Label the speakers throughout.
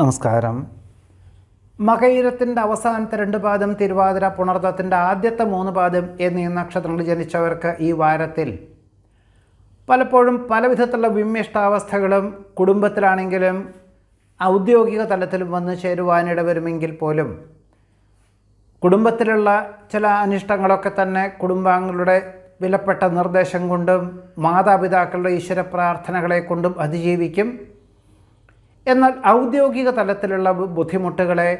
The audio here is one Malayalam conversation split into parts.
Speaker 1: നമസ്കാരം മകയിരത്തിൻ്റെ അവസാനത്തെ രണ്ട് പാദം തിരുവാതിര പുണർത്തത്തിൻ്റെ ആദ്യത്തെ മൂന്ന് പാദം എന്നീ നക്ഷത്രങ്ങൾ ജനിച്ചവർക്ക് ഈ വാരത്തിൽ പലപ്പോഴും പലവിധത്തിലുള്ള വിമ്മിഷ്ടാവസ്ഥകളും കുടുംബത്തിലാണെങ്കിലും ഔദ്യോഗിക തലത്തിലും വന്നു ചേരുവാനിട വരുമെങ്കിൽ പോലും കുടുംബത്തിലുള്ള ചില അനിഷ്ടങ്ങളൊക്കെ തന്നെ കുടുംബാംഗങ്ങളുടെ വിലപ്പെട്ട നിർദ്ദേശം കൊണ്ടും മാതാപിതാക്കളുടെ ഈശ്വര പ്രാർത്ഥനകളെ കൊണ്ടും അതിജീവിക്കും എന്നാൽ ഔദ്യോഗിക തലത്തിലുള്ള ബുദ്ധിമുട്ടുകളെ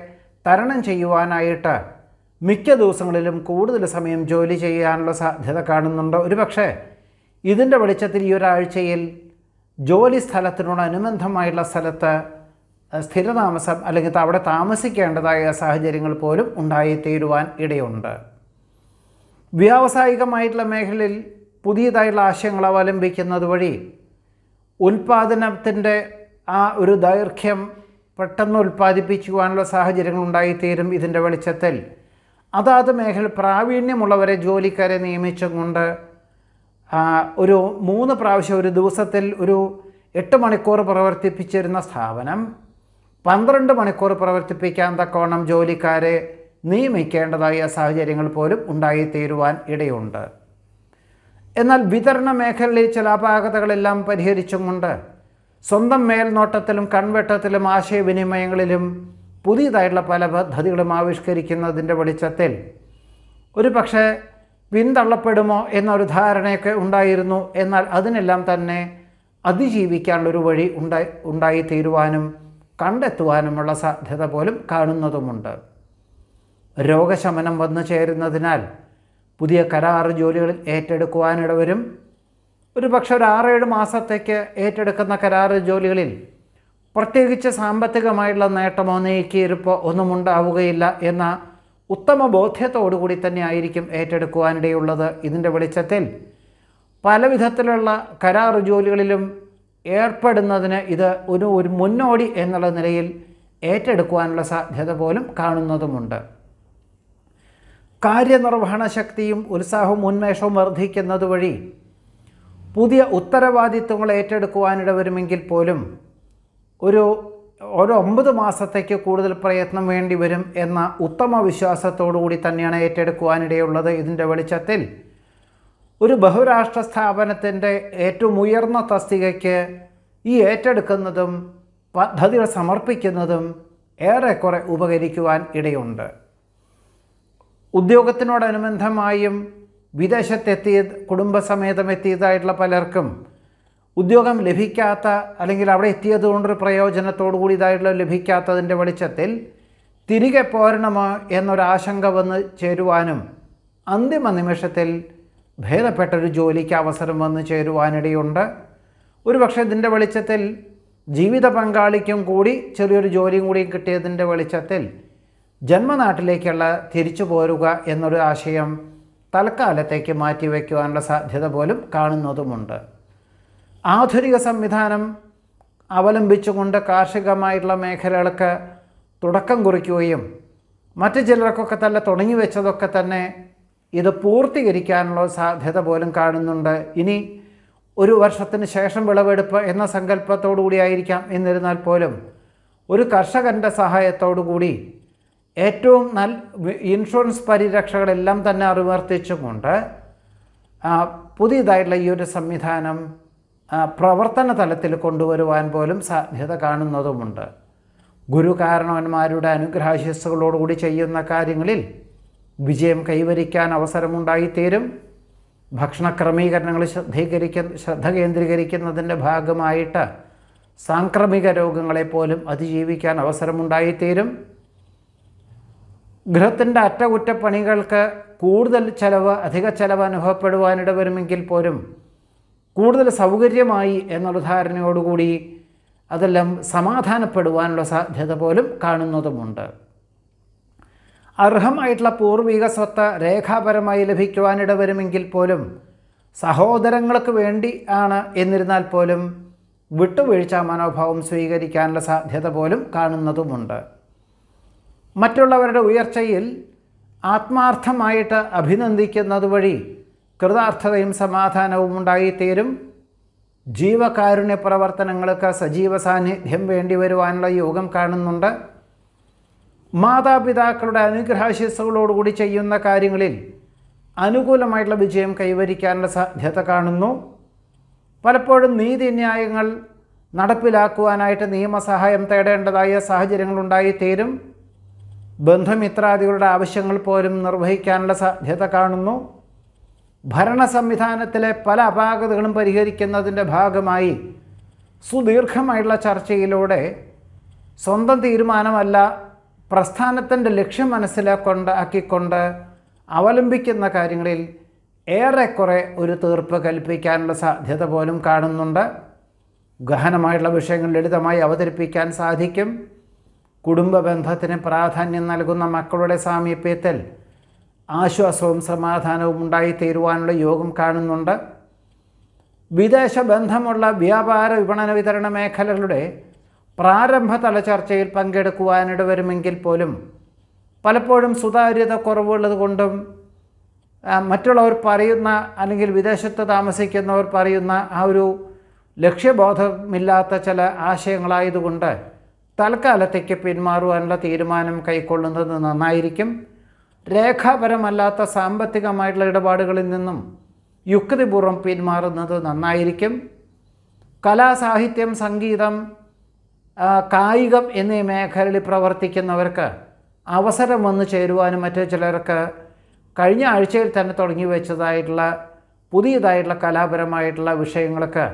Speaker 1: തരണം ചെയ്യുവാനായിട്ട് മിക്ക ദിവസങ്ങളിലും കൂടുതൽ സമയം ജോലി ചെയ്യാനുള്ള സാധ്യത കാണുന്നുണ്ട് പക്ഷേ ഇതിൻ്റെ വെളിച്ചത്തിൽ ഈ ഒരാഴ്ചയിൽ ജോലി സ്ഥലത്തിനോടനുബന്ധമായുള്ള സ്ഥലത്ത് സ്ഥിരതാമസം അല്ലെങ്കിൽ അവിടെ താമസിക്കേണ്ടതായ സാഹചര്യങ്ങൾ പോലും ഉണ്ടായിത്തീരുവാൻ ഇടയുണ്ട് വ്യാവസായികമായിട്ടുള്ള മേഖലയിൽ പുതിയതായിട്ടുള്ള ആശയങ്ങൾ അവലംബിക്കുന്നത് വഴി ഉൽപാദനത്തിൻ്റെ ആ ഒരു ദൈർഘ്യം പെട്ടെന്ന് ഉൽപ്പാദിപ്പിക്കുവാനുള്ള സാഹചര്യങ്ങൾ ഉണ്ടായിത്തീരും ഇതിൻ്റെ വെളിച്ചത്തിൽ അതാത് മേഖല പ്രാവീണ്യമുള്ളവരെ ജോലിക്കാരെ നിയമിച്ചും കൊണ്ട് ഒരു മൂന്ന് പ്രാവശ്യം ഒരു ദിവസത്തിൽ ഒരു എട്ട് മണിക്കൂർ പ്രവർത്തിപ്പിച്ചിരുന്ന സ്ഥാപനം പന്ത്രണ്ട് മണിക്കൂർ പ്രവർത്തിപ്പിക്കാൻ തക്കവണ്ണം ജോലിക്കാരെ നിയമിക്കേണ്ടതായ സാഹചര്യങ്ങൾ പോലും ഉണ്ടായിത്തീരുവാൻ ഇടയുണ്ട് എന്നാൽ വിതരണ മേഖലയിൽ ചില അപാകതകളെല്ലാം പരിഹരിച്ചുകൊണ്ട് സ്വന്തം മേൽനോട്ടത്തിലും കൺവെട്ടത്തിലും ആശയവിനിമയങ്ങളിലും പുതിയതായിട്ടുള്ള പല പദ്ധതികളും ആവിഷ്കരിക്കുന്നതിൻ്റെ വെളിച്ചത്തിൽ ഒരു പക്ഷേ പിന്തള്ളപ്പെടുമോ എന്നൊരു ധാരണയൊക്കെ ഉണ്ടായിരുന്നു എന്നാൽ അതിനെല്ലാം തന്നെ അതിജീവിക്കാനുള്ളൊരു വഴി ഉണ്ടായി ഉണ്ടായിത്തീരുവാനും കണ്ടെത്തുവാനുമുള്ള സാധ്യത പോലും കാണുന്നതുമുണ്ട് രോഗശമനം വന്നു ചേരുന്നതിനാൽ പുതിയ കരാറ് ജോലികളിൽ ഏറ്റെടുക്കുവാനിടവരും ഒരു പക്ഷേ ഒരു ആറേഴ് മാസത്തേക്ക് ഏറ്റെടുക്കുന്ന കരാറ് ജോലികളിൽ പ്രത്യേകിച്ച് സാമ്പത്തികമായിട്ടുള്ള നേട്ടമോ നീക്കിയിരുപ്പോ ഒന്നും ഉണ്ടാവുകയില്ല എന്ന ഉത്തമ ബോധ്യത്തോടുകൂടി തന്നെ ആയിരിക്കും ഏറ്റെടുക്കുവാനിടയുള്ളത് ഇതിൻ്റെ വെളിച്ചത്തിൽ പല വിധത്തിലുള്ള കരാർ ജോലികളിലും ഏർപ്പെടുന്നതിന് ഇത് ഒരു ഒരു മുന്നോടി എന്നുള്ള നിലയിൽ ഏറ്റെടുക്കുവാനുള്ള സാധ്യത പോലും കാണുന്നതുമുണ്ട് കാര്യനിർവഹണ ശക്തിയും ഉത്സാഹവും ഉന്മേഷവും വർദ്ധിക്കുന്നത് വഴി പുതിയ ഉത്തരവാദിത്വങ്ങൾ ഏറ്റെടുക്കുവാനിട വരുമെങ്കിൽ പോലും ഒരു ഓരോ ഒമ്പത് മാസത്തേക്ക് കൂടുതൽ പ്രയത്നം വേണ്ടി വരും എന്ന ഉത്തമ വിശ്വാസത്തോടുകൂടി തന്നെയാണ് ഏറ്റെടുക്കുവാനിടയുള്ളത് ഇതിൻ്റെ വെളിച്ചത്തിൽ ഒരു ബഹുരാഷ്ട്ര സ്ഥാപനത്തിൻ്റെ ഏറ്റവും ഉയർന്ന തസ്തികയ്ക്ക് ഈ ഏറ്റെടുക്കുന്നതും പദ്ധതികൾ സമർപ്പിക്കുന്നതും ഏറെക്കുറെ ഉപകരിക്കുവാൻ ഇടയുണ്ട് ഉദ്യോഗത്തിനോടനുബന്ധമായും വിദേശത്തെത്തിയ കുടുംബസമേതം എത്തിയതായിട്ടുള്ള പലർക്കും ഉദ്യോഗം ലഭിക്കാത്ത അല്ലെങ്കിൽ അവിടെ എത്തിയത് കൊണ്ടൊരു പ്രയോജനത്തോടു കൂടിയതായിട്ടുള്ള ലഭിക്കാത്തതിൻ്റെ വെളിച്ചത്തിൽ തിരികെ പോരണമോ എന്നൊരാശങ്ക വന്ന് ചേരുവാനും അന്തിമ നിമിഷത്തിൽ ഭേദപ്പെട്ടൊരു ജോലിക്ക് അവസരം വന്ന് ചേരുവാനിടയുണ്ട് ഒരുപക്ഷെ ഇതിൻ്റെ വെളിച്ചത്തിൽ ജീവിത പങ്കാളിക്കും കൂടി ചെറിയൊരു ജോലിയും കൂടി കിട്ടിയതിൻ്റെ വെളിച്ചത്തിൽ ജന്മനാട്ടിലേക്കുള്ള തിരിച്ചു പോരുക എന്നൊരു ആശയം തൽക്കാലത്തേക്ക് മാറ്റിവെക്കുവാനുള്ള സാധ്യത പോലും കാണുന്നതുമുണ്ട് ആധുനിക സംവിധാനം അവലംബിച്ചുകൊണ്ട് കാർഷികമായിട്ടുള്ള മേഖലകൾക്ക് തുടക്കം കുറിക്കുകയും മറ്റു ചിലർക്കൊക്കെ തന്നെ തുടങ്ങി വെച്ചതൊക്കെ തന്നെ ഇത് പൂർത്തീകരിക്കാനുള്ള സാധ്യത പോലും കാണുന്നുണ്ട് ഇനി ഒരു വർഷത്തിന് ശേഷം വിളവെടുപ്പ് എന്ന സങ്കല്പത്തോടു കൂടിയായിരിക്കാം എന്നിരുന്നാൽ പോലും ഒരു കർഷകൻ്റെ സഹായത്തോടു കൂടി ഏറ്റവും നല്ല ഇൻഷുറൻസ് പരിരക്ഷകളെല്ലാം തന്നെ അറിവർത്തിച്ചുകൊണ്ട് പുതിയതായിട്ടുള്ള ഈ ഒരു സംവിധാനം പ്രവർത്തന തലത്തിൽ കൊണ്ടുവരുവാൻ പോലും സാധ്യത കാണുന്നതുമുണ്ട് ഗുരു കാരണവന്മാരുടെ അനുഗ്രഹാശിസ്സുകളോടുകൂടി ചെയ്യുന്ന കാര്യങ്ങളിൽ വിജയം കൈവരിക്കാൻ അവസരമുണ്ടായിത്തീരും ഭക്ഷണ ക്രമീകരണങ്ങൾ ശ്രദ്ധീകരിക്ക ശ്രദ്ധ കേന്ദ്രീകരിക്കുന്നതിൻ്റെ ഭാഗമായിട്ട് സാംക്രമിക രോഗങ്ങളെപ്പോലും അതിജീവിക്കാൻ അവസരമുണ്ടായിത്തീരും ഗൃഹത്തിൻ്റെ അറ്റകുറ്റപ്പണികൾക്ക് കൂടുതൽ ചെലവ് അധിക ചെലവ് അനുഭവപ്പെടുവാനിട വരുമെങ്കിൽ പോലും കൂടുതൽ സൗകര്യമായി എന്നുള്ള ധാരണയോടുകൂടി അതെല്ലാം സമാധാനപ്പെടുവാനുള്ള സാധ്യത പോലും കാണുന്നതുമുണ്ട് അർഹമായിട്ടുള്ള പൂർവിക സ്വത്ത് രേഖാപരമായി ലഭിക്കുവാനിട വരുമെങ്കിൽ പോലും സഹോദരങ്ങൾക്ക് വേണ്ടി ആണ് എന്നിരുന്നാൽ പോലും വിട്ടുവീഴ്ച മനോഭാവം സ്വീകരിക്കാനുള്ള സാധ്യത പോലും കാണുന്നതുമുണ്ട് മറ്റുള്ളവരുടെ ഉയർച്ചയിൽ ആത്മാർത്ഥമായിട്ട് അഭിനന്ദിക്കുന്നത് വഴി കൃതാർത്ഥതയും സമാധാനവും ഉണ്ടായിത്തീരും ജീവകാരുണ്യ പ്രവർത്തനങ്ങൾക്ക് സജീവ സാന്നിധ്യം വേണ്ടി വരുവാനുള്ള യോഗം കാണുന്നുണ്ട് മാതാപിതാക്കളുടെ അനുഗ്രഹാശിസ്സുകളോടുകൂടി ചെയ്യുന്ന കാര്യങ്ങളിൽ അനുകൂലമായിട്ടുള്ള വിജയം കൈവരിക്കാനുള്ള സാധ്യത കാണുന്നു പലപ്പോഴും നീതിന്യായങ്ങൾ നടപ്പിലാക്കുവാനായിട്ട് നിയമസഹായം തേടേണ്ടതായ സാഹചര്യങ്ങളുണ്ടായിത്തീരും ബന്ധുമിത്രാദികളുടെ ആവശ്യങ്ങൾ പോലും നിർവഹിക്കാനുള്ള സാധ്യത കാണുന്നു ഭരണ സംവിധാനത്തിലെ പല അപാകതകളും പരിഹരിക്കുന്നതിൻ്റെ ഭാഗമായി സുദീർഘമായുള്ള ചർച്ചയിലൂടെ സ്വന്തം തീരുമാനമല്ല പ്രസ്ഥാനത്തിൻ്റെ ലക്ഷ്യം മനസ്സിലാക്കൊണ്ട് ആക്കിക്കൊണ്ട് അവലംബിക്കുന്ന കാര്യങ്ങളിൽ ഏറെക്കുറെ ഒരു തീർപ്പ് കൽപ്പിക്കാനുള്ള സാധ്യത പോലും കാണുന്നുണ്ട് ഗഹനമായിട്ടുള്ള വിഷയങ്ങൾ ലളിതമായി അവതരിപ്പിക്കാൻ സാധിക്കും കുടുംബ ബന്ധത്തിന് പ്രാധാന്യം നൽകുന്ന മക്കളുടെ സാമീപ്യത്തിൽ ആശ്വാസവും സമാധാനവും ഉണ്ടായിത്തീരുവാനുള്ള യോഗം കാണുന്നുണ്ട് വിദേശ ബന്ധമുള്ള വ്യാപാര വിപണന വിതരണ മേഖലകളുടെ പ്രാരംഭ ചർച്ചയിൽ പങ്കെടുക്കുവാനിട വരുമെങ്കിൽ പോലും പലപ്പോഴും സുതാര്യത കുറവുള്ളത് കൊണ്ടും മറ്റുള്ളവർ പറയുന്ന അല്ലെങ്കിൽ വിദേശത്ത് താമസിക്കുന്നവർ പറയുന്ന ആ ഒരു ലക്ഷ്യബോധമില്ലാത്ത ചില ആശയങ്ങളായതുകൊണ്ട് തൽക്കാലത്തേക്ക് പിന്മാറുവാനുള്ള തീരുമാനം കൈക്കൊള്ളുന്നത് നന്നായിരിക്കും രേഖാപരമല്ലാത്ത സാമ്പത്തികമായിട്ടുള്ള ഇടപാടുകളിൽ നിന്നും യുക്തിപൂർവ്വം പിന്മാറുന്നത് നന്നായിരിക്കും കലാസാഹിത്യം സംഗീതം കായികം എന്നീ മേഖലയിൽ പ്രവർത്തിക്കുന്നവർക്ക് അവസരം വന്നു ചേരുവാനും മറ്റു ചിലർക്ക് കഴിഞ്ഞ ആഴ്ചയിൽ തന്നെ തുടങ്ങി വെച്ചതായിട്ടുള്ള പുതിയതായിട്ടുള്ള കലാപരമായിട്ടുള്ള വിഷയങ്ങൾക്ക്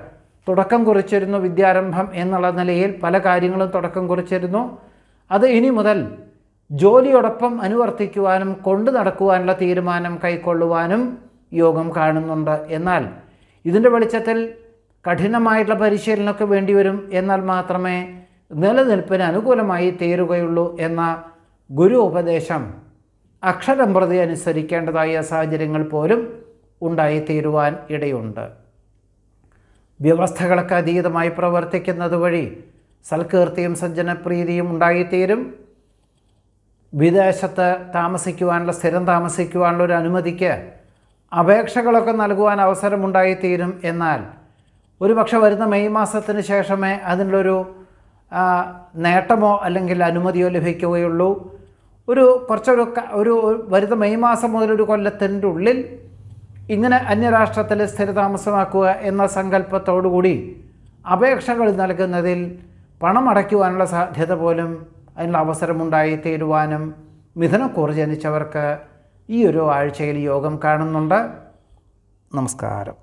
Speaker 1: തുടക്കം കുറിച്ചിരുന്നു വിദ്യാരംഭം എന്നുള്ള നിലയിൽ പല കാര്യങ്ങളും തുടക്കം കുറിച്ചിരുന്നു അത് ഇനി മുതൽ ജോലിയോടൊപ്പം അനുവർത്തിക്കുവാനും കൊണ്ടു നടക്കുവാനുള്ള തീരുമാനം കൈക്കൊള്ളുവാനും യോഗം കാണുന്നുണ്ട് എന്നാൽ ഇതിൻ്റെ വെളിച്ചത്തിൽ കഠിനമായിട്ടുള്ള പരിശീലനമൊക്കെ വേണ്ടിവരും എന്നാൽ മാത്രമേ നിലനിൽപ്പിന് അനുകൂലമായി തീരുകയുള്ളൂ എന്ന ഗുരു ഉപദേശം അക്ഷരം പ്രതി അനുസരിക്കേണ്ടതായ സാഹചര്യങ്ങൾ പോലും ഉണ്ടായിത്തീരുവാൻ ഇടയുണ്ട് വ്യവസ്ഥകളൊക്കെ അതീതമായി പ്രവർത്തിക്കുന്നത് വഴി സൽകീർത്തിയും സജ്ജനപ്രീതിയും ഉണ്ടായിത്തീരും വിദേശത്ത് താമസിക്കുവാനുള്ള സ്ഥിരം താമസിക്കുവാനുള്ള ഒരു അനുമതിക്ക് അപേക്ഷകളൊക്കെ നൽകുവാൻ അവസരമുണ്ടായിത്തീരും എന്നാൽ ഒരുപക്ഷെ വരുന്ന മെയ് മാസത്തിന് ശേഷമേ അതിനുള്ളൊരു നേട്ടമോ അല്ലെങ്കിൽ അനുമതിയോ ലഭിക്കുകയുള്ളൂ ഒരു കുറച്ചൊരു ഒരു വരുന്ന മെയ് മാസം മുതൽ ഒരു കൊല്ലത്തിൻ്റെ ഉള്ളിൽ ഇങ്ങനെ അന്യരാഷ്ട്രത്തിൽ സ്ഥിരതാമസമാക്കുക എന്ന സങ്കല്പത്തോടുകൂടി അപേക്ഷകൾ നൽകുന്നതിൽ പണം അടയ്ക്കുവാനുള്ള സാധ്യത പോലും അതിനുള്ള അവസരമുണ്ടായി തീരുവാനും മിഥുനക്കൂറ് ജനിച്ചവർക്ക് ഈ ഒരു ആഴ്ചയിൽ യോഗം കാണുന്നുണ്ട് നമസ്കാരം